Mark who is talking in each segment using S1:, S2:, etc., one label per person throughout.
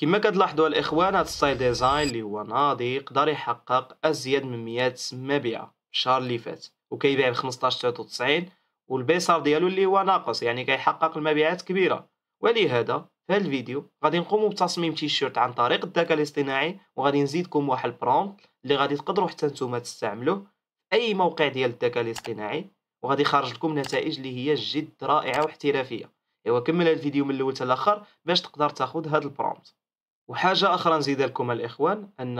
S1: كما كتلاحظوا الاخوان هذا ستايل ديزاين اللي هو ناضي قدر يحقق ازيد من 100 مبيع الشهر اللي فات وكيبيع ب 15.93 والبيصار ديالو اللي هو ناقص يعني كيحقق المبيعات كبيره ولهذا في هذا الفيديو غادي نقوم بتصميم تيشيرت عن طريق الذكاء الاصطناعي وغادي نزيدكم واحد البرومبت اللي غادي تقدروا حتى نتوما تستعملوه في اي موقع ديال الذكاء الاصطناعي وغادي يخرج لكم نتائج اللي هي جد رائعه واحترافيه ايوا كمل الفيديو من الاول حتى الاخر باش تقدر تاخذ هذا البرومبت وحاجه اخرى نزيد لكم الاخوان ان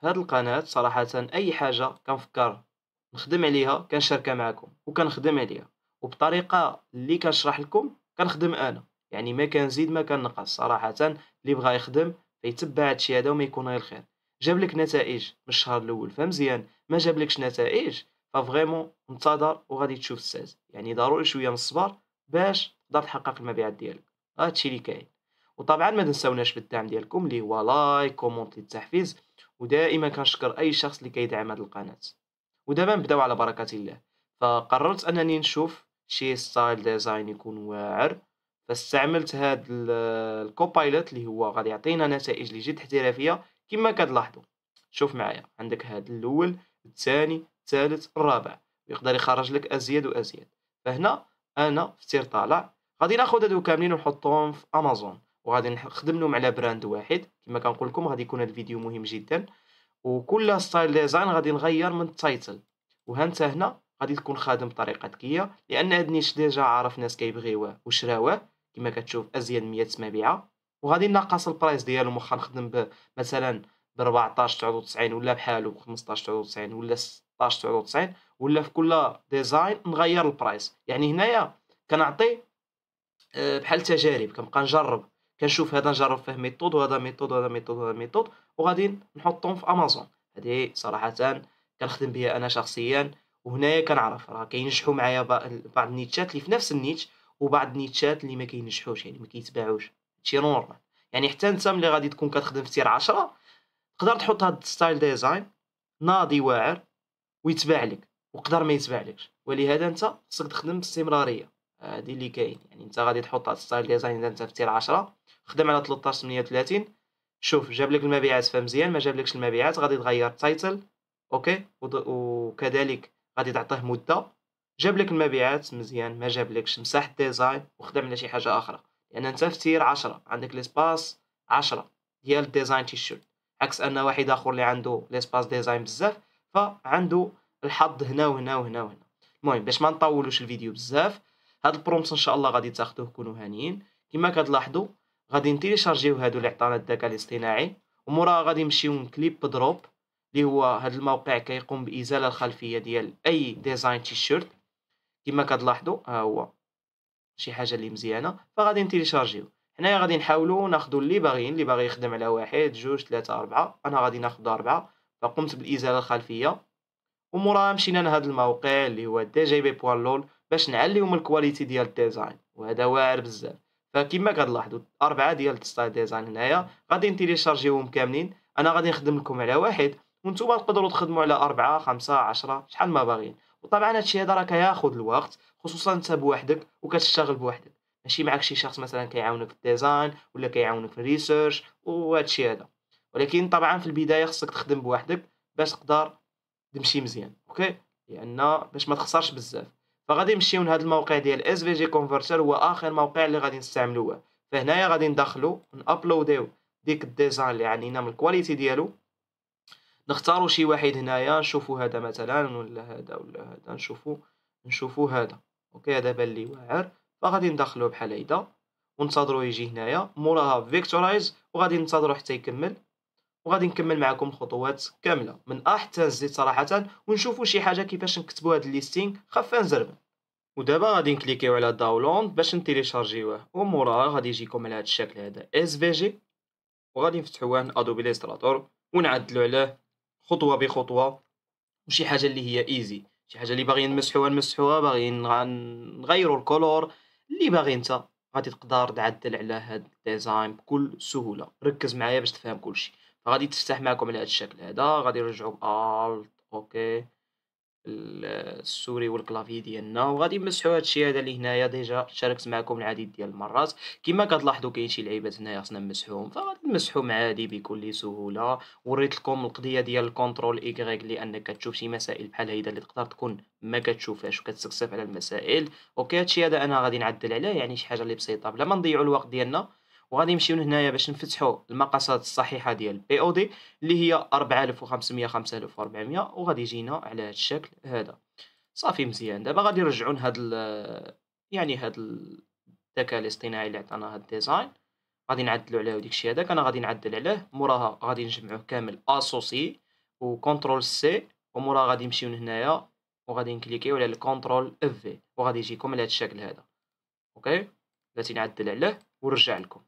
S1: في هذه القناه صراحه اي حاجه كنفكر نخدم عليها كنشاركها معكم وكنخدم عليها وبطريقه اللي كنشرح لكم كنخدم انا يعني ما كنزيد ما كنقص صراحه اللي بغى يخدم فيتبع هادشي هذا وما يكون غير خير جاب لك نتائج من الشهر الاول فمزيان ما لكش نتائج ففريمون انتظر وغادي تشوف الساز يعني ضروري شويه من الصبر باش تقدر تحقق المبيعات ديالك هادشي اللي كاين وطبعا ما تنساوناش بالدعم ديالكم اللي هو لايك كومونت للتحفيز ودائما كنشكر اي شخص اللي كيدعم هذه القناه ودابا نبداو على بركه الله فقررت انني نشوف شي ستايل ديزاين يكون واعر فاستعملت هاد الكوبايلوت اللي هو غادي يعطينا نتائج اللي جد احترافيه كما كتلاحظوا شوف معايا عندك هاد الاول الثاني الثالث الرابع يقدر يخرج لك ازيد وازيد فهنا انا في طالع غادي ناخذ هادو كاملين ونحطهم في امازون وغادي نخدم لهم على براند واحد كما كنقول لكم غادي يكون الفيديو مهم جدا وكل ستايل ديزاين غادي نغير من التايتل وهانت هنا غادي تكون خادم بطريقه ذكيه لان هاد النيش ديجا عارف ناس كيبغيوه وشراوه كما كتشوف ازيد 100 مبيعه وغادي نقص البرايس ديالهم واخا نخدم ب مثلا ب 14.99 ولا بحالو ب 15.99 ولا 16.99 ولا في كل ديزاين نغير البرايس يعني هنايا كنعطي آه، بحال تجارب كنبقى نجرب كنشوف هذا نجرب فيه ميثود وهذا ميثود وهذا ميثود وهذا ميثود وغادي نحطهم في امازون هذه صراحه كنخدم بها انا شخصيا وهنايا كنعرف راه كينجحوا معايا بعض النيتشات اللي في نفس النيتش وبعض النيتشات اللي ما كينجحوش يعني ما كيتباعوش شي نورمال يعني حتى انت ملي غادي تكون كتخدم في تير 10 تقدر تحط هاد ستايل ديزاين ناضي واعر ويتباع لك وقدر ما يتباع لكش ولهذا انت خصك تخدم باستمراريه هذه اللي كاين يعني انت غادي تحط هاد ستايل ديزاين اذا انت في تير 10 خدم على 13 38 شوف جاب لك المبيعات فمزيان ما جابلكش المبيعات غادي تغير تايتل اوكي وكذلك غادي تعطيه مده جاب لك المبيعات مزيان ما جابلكش مساح الديزاين وخدم على شي حاجه اخرى لان يعني انت في تير 10 عندك ليسباس 10 ديال الديزاين تيشوت عكس ان واحد اخر اللي عنده ليسباس ديزاين بزاف فعنده الحظ هنا وهنا وهنا وهنا المهم باش ما نطولوش الفيديو بزاف هاد البرومبت ان شاء الله غادي تاخذوه كونوا هانيين كما كتلاحظوا غادي نتيليشارجيو هادو اللي عطانا الذكاء الاصطناعي وموراها غادي نمشيو لكليب دروب اللي هو هاد الموقع كيقوم بازاله الخلفيه ديال اي ديزاين تيشيرت كما كتلاحظوا ها هو شي حاجه اللي مزيانه فغادي نتيليشارجيو حنايا غادي نحاولوا ناخذوا اللي باغيين اللي باغي يخدم على واحد جوج ثلاثة أربعة أنا غادي ناخذ أربعة فقمت بالإزالة الخلفية وموراها مشينا لهذا الموقع اللي هو دي جي بي بوان لول باش نعليو الكواليتي ديال الديزاين وهذا واعر بزاف فكما كتلاحظوا الاربعه ديال الستايل ديزاين هنايا غادي نتيليشارجيوهم كاملين انا غادي نخدم لكم على واحد وانتم تقدروا تخدموا على أربعة خمسة عشرة شحال ما باغيين وطبعا هادشي هذا راه كياخذ الوقت خصوصا انت بوحدك وكتشتغل بوحدك ماشي معك شي شخص مثلا كيعاونك في الديزاين ولا كيعاونك في الريسيرش وهادشي هذا ولكن طبعا في البدايه خصك تخدم بوحدك باش تقدر تمشي مزيان اوكي لان يعني باش ما تخسرش بزاف فغادي نمشيو لهذا الموقع ديال اس في جي كونفرتر هو اخر موقع اللي غادي نستعملوه فهنايا غادي ندخلو نابلوديو ديك الديزاين اللي عنينا من الكواليتي ديالو نختاروا شي واحد هنايا نشوفوا هذا مثلا ولا هذا ولا هذا نشوفوا نشوفوا هذا اوكي هذا بان لي واعر فغادي ندخلو بحال هيدا وننتظروا يجي هنايا موراها فيكتورايز وغادي ننتظروا حتى يكمل وغادي نكمل معكم الخطوات كامله من ا حتى زيت صراحه ونشوفوا شي حاجه كيفاش نكتبوا هذا الليستينغ خفا زربا ودابا غادي نكليكيو على داونلود باش نتيليشارجيوه وموراها غادي يجيكم على هذا الشكل هذا اس في جي وغادي نفتحوه من ادوبي ليستراتور ونعدلو عليه خطوه بخطوه وشي حاجه اللي هي ايزي شي حاجه اللي باغيين نمسحوها نمسحوها باغيين نغيروا الكولور اللي باغي انت غادي تقدر تعدل على هاد الديزاين بكل سهوله ركز معايا باش تفهم كلشي غادي تفتح معكم على هذا الشكل هذا غادي نرجعوا بالت اوكي السوري والكلافي ديالنا وغادي نمسحوا هذا الشيء هذا اللي هنايا ديجا شاركت معكم العديد ديال المرات كما كتلاحظوا كاين شي لعيبات هنايا خصنا نمسحوهم فغادي نمسحهم عادي بكل سهوله وريت لكم القضيه ديال الكونترول ايغريك لانك كتشوف شي مسائل بحال هيدا اللي تقدر تكون ما كتشوفهاش وكتسكسف على المسائل اوكي هادشي هذا انا غادي نعدل عليه يعني شي حاجه اللي بسيطه بلا ما نضيعوا الوقت ديالنا وغادي نمشيو لهنايا باش نفتحوا المقاسات الصحيحه ديال بي او دي اللي هي 4500 5400 وغادي يجينا على هذا الشكل هذا صافي مزيان دابا غادي نرجعوا لهاد يعني هاد الذكاء الاصطناعي اللي عطانا هاد الديزاين غادي نعدلو عليه وديك الشيء هذاك انا غادي نعدل عليه موراها غادي نجمعوه كامل اسوسي وكونترول سي وموراها غادي نمشيو لهنايا وغادي نكليكيو على الكونترول اف في وغادي يجيكم على هاد الشكل هذا اوكي بغيتي نعدل عليه ونرجع لكم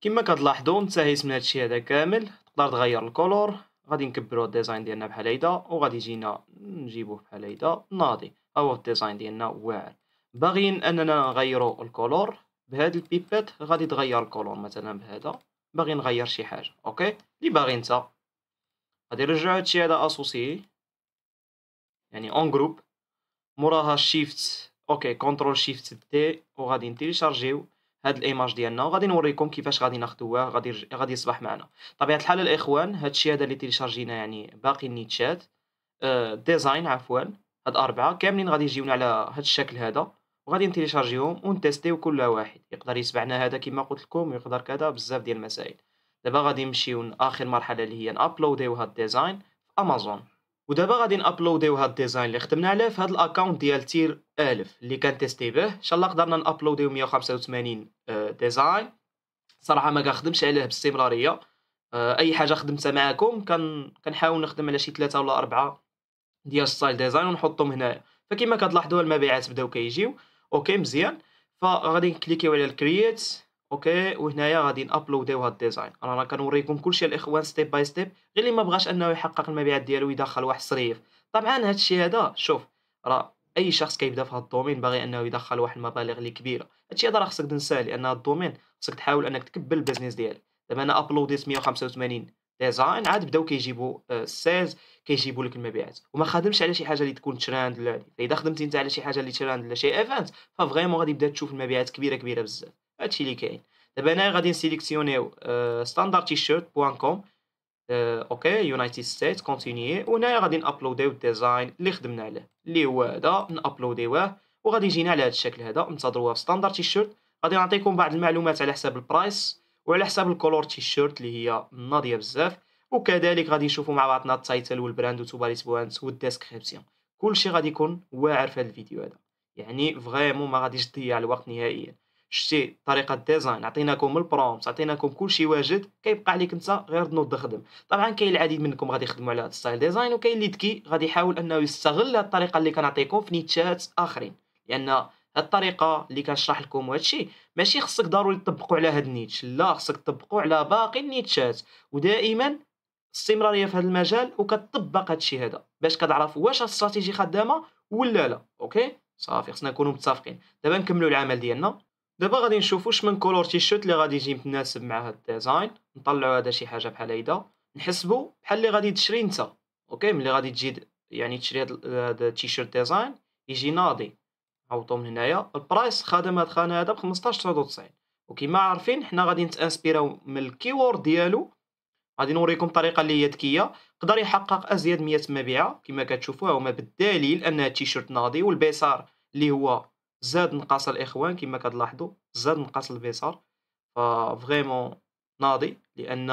S1: كما كتلاحظوا نتساهيت من هادشي هذا كامل تقدر تغير الكولور غادي نكبروا الديزاين ديالنا بحال هيدا وغادي يجينا نجيبوه بحال هيدا ناضي ها هو الديزاين ديالنا واعر باغيين اننا نغيروا الكولور بهاد البيبات غادي تغير الكولور مثلا بهذا باغي نغير شي حاجه اوكي اللي باغي انت غادي نرجعو هادشي هذا اسوسيي يعني اون جروب موراها شيفت اوكي كنترول شيفت دي وغادي نتيليشارجيو هاد الايماج ديالنا وغادي نوريكم كيفاش غادي ناخذوها غادي غادي يصبح معنا طبيعه الحال الاخوان هاد الشيء هذا اللي تيليشارجينا يعني باقي النيتشات ديزاين آه، عفوا هاد اربعه كاملين غادي يجيونا على هاد الشكل هذا وغادي نتيليشارجيهم ونتيستيو كل واحد يقدر يتبعنا هذا كما قلت لكم ويقدر كذا بزاف ديال المسائل دابا غادي نمشيو لاخر مرحله اللي هي نابلوديو هاد الديزاين في امازون ودابا غادي نابلوديو هاد الديزاين اللي خدمنا عليه في هاد الاكونت ديال تير الف اللي كان تيستي به ان شاء الله قدرنا نابلوديو 185 آه، ديزاين صراحه ما كنخدمش عليه باستمراريه آه، اي حاجه خدمتها معاكم كان كنحاول نخدم على شي ثلاثه ولا اربعه ديال ستايل ديزاين ونحطهم هنايا فكما كتلاحظوا المبيعات بداو كيجيو اوكي مزيان فغادي نكليكيو على الكرييت اوكي وهنايا غادي نابلوديو هاد الديزاين راه كنوريكم كلشي الاخوان ستيب باي ستيب غير اللي ما بغاش انه يحقق المبيعات ديالو يدخل واحد الصريف طبعا هاد الشيء هذا شوف راه اي شخص كيبدا في هاد الدومين باغي انه يدخل واحد المبالغ اللي كبيره هاد الشيء هذا راه خصك تنساه لان هاد الدومين خصك تحاول انك تكبل البزنس ديالك دابا انا ابلوديت 185 ديزاين عاد بداو كيجيبوا السيلز آه، كيجيبوا لك المبيعات وما خدمش على شي حاجه اللي تكون تراند لا فاذا خدمتي انت على شي حاجه اللي تراند لا شي ايفنت ففريمون غادي تبدا تشوف المبيعات كبيره كبيره بزاف هادشي اللي كاين دابا هنايا غادي نسيليكسيونيو ستاندارد تي شيرت بوان كوم اوكي يونايتد ستيت كونتينيي وهنا غادي نابلوديو الديزاين اللي خدمنا عليه اللي هو هذا نابلوديوه وغادي يجينا على هذا الشكل هذا ننتظروها في ستاندارد تي شيرت غادي نعطيكم بعض المعلومات على حساب البرايس وعلى حساب الكولور تي شيرت اللي هي ناضيه بزاف وكذلك غادي نشوفوا مع بعضنا التايتل والبراند وتوباريس بوانت والديسكريبسيون كلشي غادي يكون واعر في هذا الفيديو هذا يعني فريمون ما غاديش تضيع الوقت نهائيا شتي طريقه ديزاين عطيناكم البرومبت عطيناكم كل شيء واجد كيبقى عليك انت غير تنوض تخدم طبعا كاين العديد منكم غادي يخدموا على هذا ستايل ديزاين وكاين اللي ذكي غادي يحاول انه يستغل هذه الطريقه اللي كنعطيكم في نيتشات اخرين لان يعني الطريقه اللي كنشرح لكم وهذا الشيء ماشي خصك ضروري تطبقوا على هاد النيتش لا خصك تطبقوا على باقي النيتشات ودائما استمراريه في هذا المجال وكتطبق هاد الشيء هذا باش كتعرف واش الاستراتيجي خدامه ولا لا اوكي صافي خصنا نكونوا متفقين دابا نكملوا العمل ديالنا دابا غادي نشوفو شمن كولور تيشيرت اللي غادي يجي متناسب مع هاد الديزاين نطلعو هذا شي حاجه بحال هيدا نحسبو بحال اللي غادي تشري انت اوكي ملي غادي تجي يعني تشري هاد التيشيرت ديزاين يجي ناضي نعوضو من هنايا البرايس خدم هاد الخانه هذا ب 15.99 وكما عارفين حنا غادي نتانسبيراو من الكيورد ديالو غادي نوريكم طريقه اللي هي ذكيه يقدر يحقق ازيد 100 مبيعه كما كتشوفوا هما بالدليل ان التيشيرت ناضي والبيسار اللي هو زاد نقص الاخوان كما كتلاحظوا زاد نقص الفيسار ففريمون ناضي لان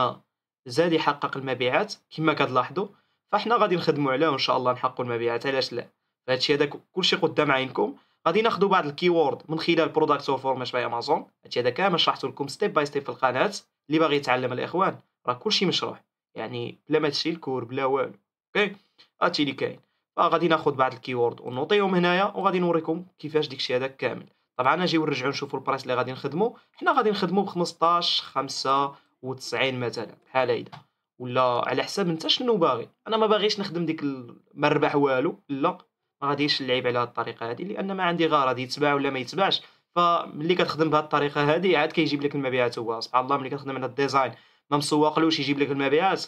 S1: زاد يحقق المبيعات كما كتلاحظوا فاحنا غادي نخدموا عليه وان شاء الله نحققوا المبيعات علاش لا فهادشي هذا كلشي قدام عينكم غادي ناخذوا بعض الكيورد من خلال برودكت اور فورماش باي امازون هادشي هذا كامل شرحت لكم ستيب باي ستيب في القناه اللي باغي يتعلم الاخوان راه كلشي مشروح يعني بلا ما تشري الكور بلا والو اوكي هادشي اللي كاين فغادي ناخذ بعض الكيورد ونوطيهم هنايا وغادي نوريكم كيفاش الشيء هذا كامل طبعا اجيو نرجعو نشوفو البرايس اللي غادي نخدمو حنا غادي نخدمو ب 15 95 مثلا بحال هيدا ولا على حساب انت شنو باغي انا ما باغيش نخدم ديك ال... ما والو لا ما غاديش نلعب على هاد الطريقه هادي لان ما عندي غرض يتباع ولا ما يتباعش فملي كتخدم بهاد الطريقه هادي عاد كيجيب لك المبيعات هو سبحان الله ملي كتخدم على الديزاين ما مسوقلوش يجيب لك المبيعات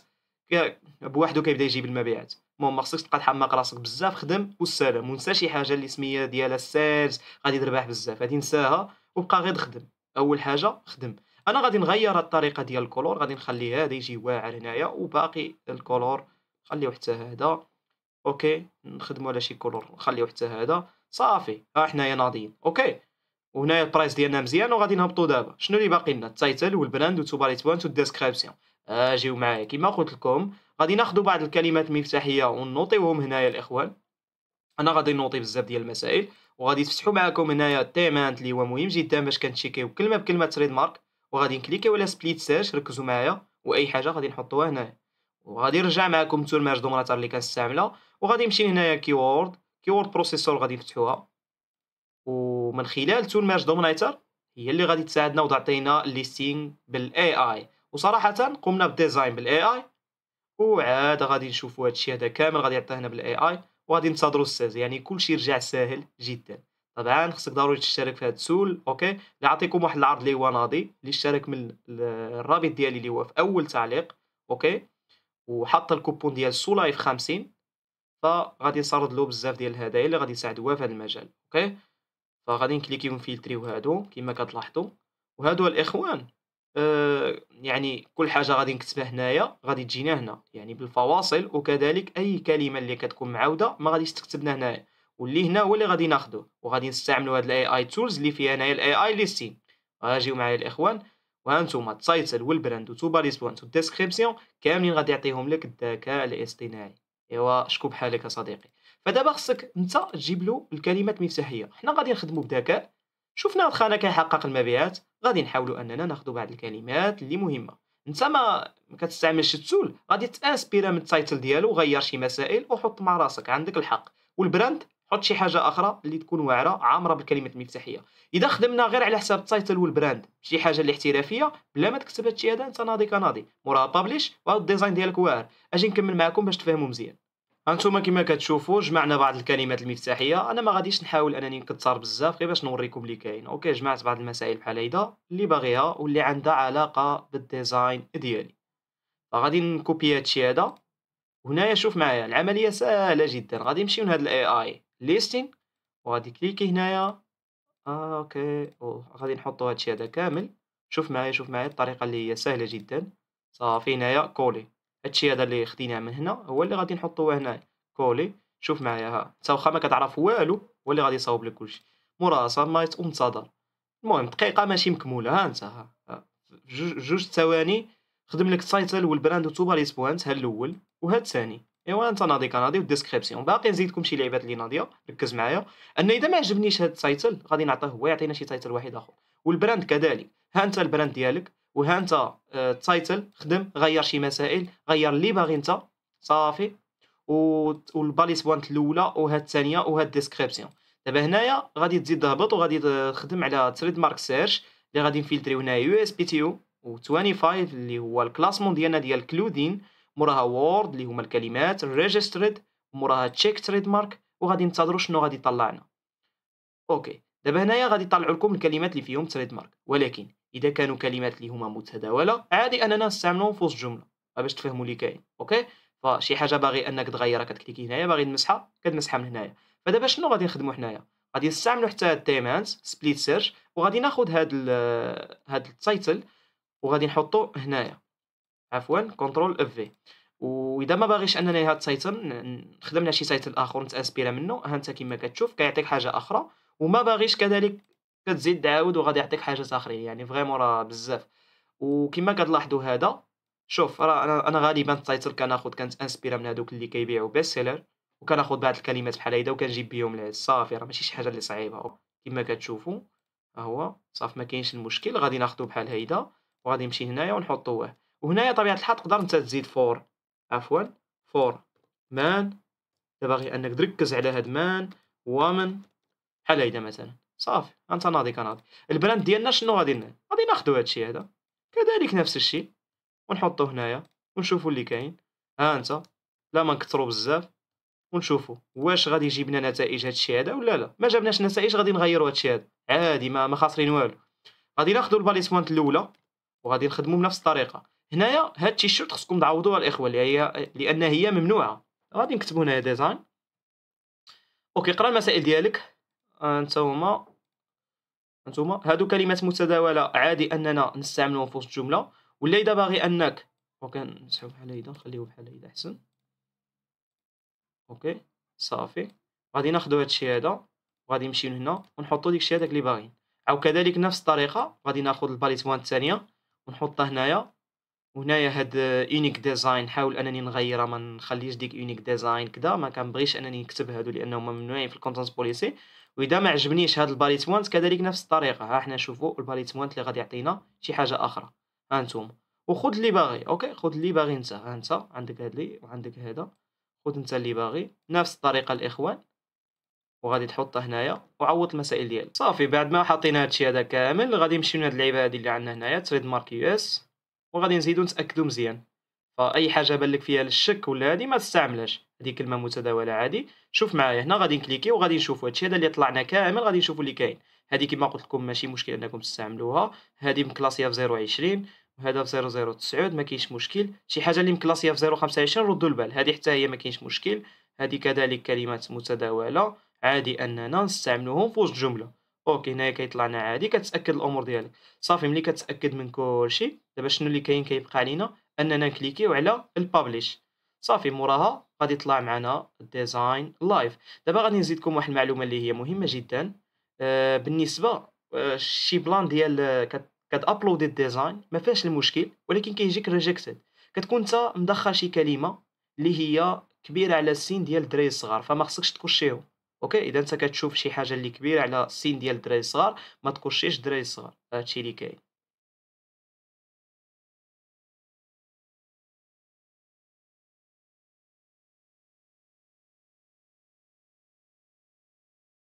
S1: بوحدو كيبدا يجيب المبيعات المهم ما خصكش تبقى تحماق راسك بزاف خدم والسلام ونسى شي حاجه اللي سميه ديالها السيلز غادي تربح بزاف غادي نساها وبقى غير خدم اول حاجه خدم انا غادي نغير الطريقه ديال الكولور غادي نخلي هذا يجي واعر هنايا وباقي الكولور نخليو حتى هذا اوكي نخدموا على شي كولور نخليو حتى هذا صافي ها حنايا ناضيين اوكي وهنايا البرايس ديالنا مزيان وغادي نهبطوا دابا شنو اللي باقي لنا التايتل والبراند والتوباليت بوينت والديسكريبسيون جيو معايا كيما قلت لكم غادي ناخذ بعض الكلمات المفتاحيه ونوطيوهم هنايا الاخوان انا غادي نوطي بزاف ديال المسائل وغادي تفتحوا معكم هنايا تيمانت اللي هو مهم جدا باش كنتشيكيو كلمه بكلمه تريد مارك وغادي نكليكيو على سبليت سيرش ركزوا معايا واي حاجه غادي نحطوها هنايا وغادي نرجع معكم تول ماج دوماتار اللي كنستعملها وغادي نمشي هنايا كيورد كيورد بروسيسور غادي نفتحوها ومن خلال تول ماج دومينيتر هي اللي غادي تساعدنا وتعطينا ليستينغ بالاي اي وصراحه قمنا بديزاين بالاي اي وعاد غادي نشوفوا هادشي هذا كامل غادي هنا بالاي اي وغادي ننتظروا الساز يعني كلشي رجع ساهل جدا طبعا خصك ضروري تشترك في هذا السول اوكي نعطيكم واحد العرض اللي هو ناضي اللي اشترك من الرابط ديالي اللي هو في اول تعليق اوكي وحط الكوبون ديال سولايف 50 فغادي نسرد له بزاف ديال الهدايا اللي غادي يساعدوها في هذا المجال اوكي فغادي نكليكيو نفلتريو هادو كما كتلاحظوا وهادو الاخوان آه، يعني كل حاجه غادي نكتبها هنايا غادي تجينا هنا يعني بالفواصل وكذلك اي كلمه اللي كتكون معاوده ما غاديش تكتبنا هنايا واللي هنا هو اللي غادي ناخذه وغادي نستعملوا هاد الاي اي تولز اللي فيها هنايا الاي اي ليستين اجيو معايا الاخوان وهانتوما التايتل والبراند وتوبا ريسبونس والديسكريبسيون كاملين غادي يعطيهم لك الذكاء الاصطناعي ايوا شكون بحالك يا صديقي فدابا خصك انت تجيب له الكلمات المفتاحيه حنا غادي نخدموا بذكاء شفنا الخانه كيحقق المبيعات غادي نحاولوا اننا ناخذوا بعض الكلمات اللي مهمه انت ما كتستعملش التول غادي تانسبيرا من التايتل ديالو غير شي مسائل وحط مع راسك عندك الحق والبراند حط شي حاجه اخرى اللي تكون واعره عامره بالكلمات المفتاحيه اذا خدمنا غير على حساب التايتل والبراند شي حاجه اللي احترافيه بلا ما تكتب هادشي هذا انت ناضي كناضي مورا بابليش وهاد الديزاين ديالك واعر اجي نكمل معكم باش تفهموا مزيان هانتوما كما كتشوفوا جمعنا بعض الكلمات المفتاحيه انا ما غاديش نحاول انني نكثر بزاف غير باش نوريكم اللي كاين اوكي جمعت بعض المسائل بحال هيدا اللي باغيها واللي عندها علاقه بالديزاين ديالي فغادي نكوبي هادشي هذا وهنايا شوف معايا العمليه سهله جدا غادي نمشيو لهاد الاي اي ليستين وغادي كليكي هنايا آه اوكي غادي نحطوا هادشي هذا كامل شوف معايا شوف معايا الطريقه اللي هي سهله جدا صافي هنايا كولي هادشي هذا اللي خديناه من هنا هو اللي غادي نحطوه هنا كولي شوف معايا ها انت واخا ما كتعرف والو هو اللي غادي يصاوب لك كلشي مراسه ما انتظر المهم دقيقه ماشي مكموله ها انت ها, جوج ثواني خدم لك التايتل والبراند وتوبا سبوانت ها الاول وها الثاني ايوا انت ناضي في والديسكريبسيون باقي نزيدكم شي لعبات اللي ناضيه ركز معايا ان اذا ما عجبنيش هاد التايتل غادي نعطيه هو يعطينا شي تايتل واحد اخر والبراند كذلك ها انت البراند ديالك وها انت التايتل آه، خدم غير شي مسائل غير اللي باغي انت صافي والباليس بوانت الاولى وها الثانيه وها الديسكريبسيون دابا هنايا غادي تزيد تهبط وغادي تخدم على تريد مارك سيرش اللي غادي نفلتريو هنا يو اس بي تي او و25 اللي هو الكلاسمون ديالنا ديال كلودين موراها وورد اللي هما الكلمات ريجستريد موراها تشيك تريد مارك وغادي ننتظروا شنو غادي لنا اوكي دابا هنايا غادي يطلعوا لكم الكلمات اللي فيهم تريد مارك ولكن اذا كانوا كلمات اللي هما متداوله عادي اننا نستعملوهم في وسط جمله باش تفهموا اللي كاين اوكي فشي حاجه باغي انك تغيرها كتكليكي هنايا باغي نمسحها كتمسحها من هنايا فدابا شنو غادي نخدموا حنايا غادي نستعملوا حتى التيمانس سبليت سيرش وغادي ناخذ هاد ال هاد التايتل وغادي نحطو هنايا عفوا كنترول اف في واذا ما باغيش انني هاد التايتل نخدم شي تايتل اخر نتاسبيرا منه ها انت كما كتشوف كيعطيك حاجه اخرى وما باغيش كذلك كتزيد تعاود وغادي يعطيك حاجات اخرين يعني فريمون راه بزاف وكما كتلاحظوا هذا شوف راه انا انا غالبا التايتل كناخذ كانت انسبيرا من هذوك اللي كيبيعوا بيست سيلر وكناخذ بعض الكلمات بحال هيدا وكنجيب بهم العز صافي راه ماشي شي حاجه اللي صعيبه كما كتشوفوا هو صافي ما كاينش المشكل غادي ناخذو بحال هيدا وغادي نمشي هنايا ونحطوه وهنايا طبيعه الحال تقدر انت تزيد فور عفوا فور مان دابا غير انك تركز على هاد مان ومن بحال هيدا مثلا صافي انت ناضي كناضي البراند ديالنا شنو غادي ندير غادي ناخذ هادشي هذا كذلك نفس الشيء ونحطو هنايا ونشوفو اللي كاين ها انت لا ما نكثروا بزاف ونشوفوا واش غادي يجيب لنا نتائج هادشي هذا ولا لا ما جابناش نتائج غادي نغيروا هادشي هذا عادي ما ما خاسرين والو غادي ناخذوا الباليس بوانت الاولى وغادي نخدموا بنفس الطريقه هنايا هاد التيشيرت خصكم تعوضوها الاخوه اللي هي لان هي ممنوعه غادي نكتبوا هنا ديزاين اوكي قرا المسائل ديالك انتوما انتوما هادو كلمات متداولة عادي أننا نستعملهم في وسط الجملة ولا إذا باغي أنك أوكي نسحو بحال هيدا نخليو بحال هيدا أحسن أوكي صافي غادي ناخدو هادشي هذا وغادي نمشيو هنا ونحطو ديكشي هذاك اللي باغيين او كذلك نفس الطريقه غادي ناخذ الباليت وان الثانيه ونحطها هنايا وهنايا هاد يونيك ديزاين نحاول انني نغيرها ما نخليش ديك يونيك ديزاين كدا ما كنبغيش انني نكتب هادو لانهم ممنوعين في الكونتنت بوليسي واذا ما عجبنيش هذا الباليت بوانت كذلك نفس الطريقه ها حنا نشوفوا الباليت بوانت اللي غادي يعطينا شي حاجه اخرى ها انتم وخذ اللي باغي اوكي خذ اللي باغي انت ها انت عندك هاد لي وعندك هذا خذ انت اللي باغي نفس الطريقه الاخوان وغادي تحطها هنايا وعوض المسائل ديالك صافي بعد ما حطينا هادشي هذا كامل غادي نمشيو لهاد اللعيبه هادي اللي عندنا هنايا تريد مارك يو اس وغادي نزيدو نتاكدو مزيان فاي حاجه بان لك فيها الشك ولا هادي ما تستعملهاش هذه كلمه متداوله عادي شوف معايا هنا غادي نكليكي وغادي نشوفو هادشي هذا اللي طلعنا كامل غادي نشوفوا اللي كاين هذه كما قلت لكم ماشي مشكل انكم تستعملوها هذه مكلاسيه في 020 وهذا في 009 ما كاينش مشكل شي حاجه اللي مكلاسيه في 025 ردوا البال هذه حتى هي ما كاينش مشكل هذه كذلك كلمات متداوله عادي اننا نستعملوهم في وسط جمله اوكي هنايا كيطلعنا عادي كتاكد الامور ديالك صافي ملي كتاكد من كلشي دابا شنو اللي كاين كيبقى علينا اننا نكليكيو على البابليش صافي موراها غادي يطلع معنا ديزاين لايف دابا غادي نزيدكم واحد المعلومه اللي هي مهمه جدا آه، بالنسبه آه، شي بلان ديال آه، ابلود الديزاين ما فيهاش المشكل ولكن كيجيك ريجكتد كتكون انت مدخل شي كلمه اللي هي كبيره على السين ديال الدراري الصغار فما خصكش تكشيهم اوكي اذا انت كتشوف شي حاجه اللي كبيره على السين ديال الدراري الصغار ما تكشيش الدراري الصغار هادشي اللي كاين